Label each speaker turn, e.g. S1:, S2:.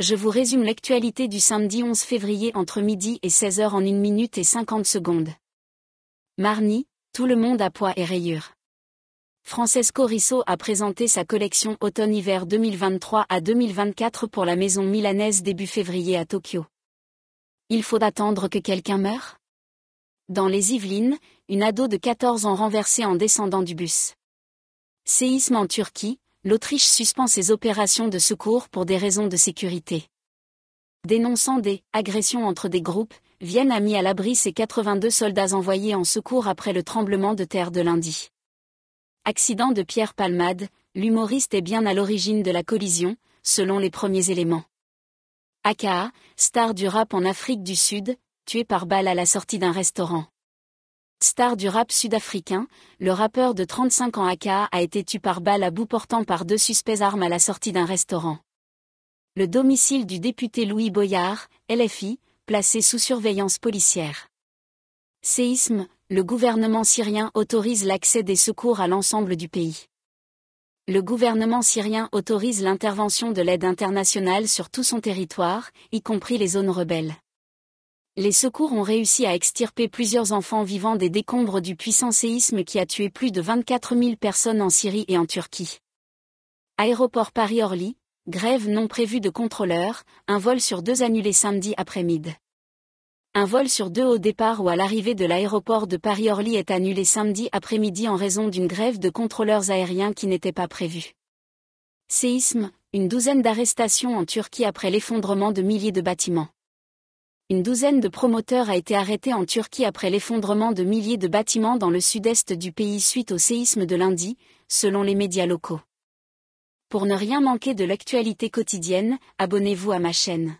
S1: je vous résume l'actualité du samedi 11 février entre midi et 16h en 1 minute et 50 secondes. Marny, tout le monde à poids et rayures. Francesco Risso a présenté sa collection automne-hiver 2023 à 2024 pour la maison milanaise début février à Tokyo. Il faut attendre que quelqu'un meure Dans les Yvelines, une ado de 14 ans renversée en descendant du bus. Séisme en Turquie, l'Autriche suspend ses opérations de secours pour des raisons de sécurité. Dénonçant des agressions entre des groupes, Vienne a mis à l'abri ses 82 soldats envoyés en secours après le tremblement de terre de lundi. Accident de Pierre Palmade, l'humoriste est bien à l'origine de la collision, selon les premiers éléments. Aka, star du rap en Afrique du Sud, tué par balle à la sortie d'un restaurant. Star du rap sud-africain, le rappeur de 35 ans Aka a été tué par balle à bout portant par deux suspects armes à la sortie d'un restaurant. Le domicile du député Louis Boyard, LFI, placé sous surveillance policière. Séisme, le gouvernement syrien autorise l'accès des secours à l'ensemble du pays. Le gouvernement syrien autorise l'intervention de l'aide internationale sur tout son territoire, y compris les zones rebelles les secours ont réussi à extirper plusieurs enfants vivant des décombres du puissant séisme qui a tué plus de 24 000 personnes en Syrie et en Turquie. Aéroport Paris-Orly, grève non prévue de contrôleurs, un vol sur deux annulé samedi après-midi. Un vol sur deux au départ ou à l'arrivée de l'aéroport de Paris-Orly est annulé samedi après-midi en raison d'une grève de contrôleurs aériens qui n'était pas prévue. Séisme, une douzaine d'arrestations en Turquie après l'effondrement de milliers de bâtiments une douzaine de promoteurs a été arrêtée en Turquie après l'effondrement de milliers de bâtiments dans le sud-est du pays suite au séisme de lundi, selon les médias locaux. Pour ne rien manquer de l'actualité quotidienne, abonnez-vous à ma chaîne.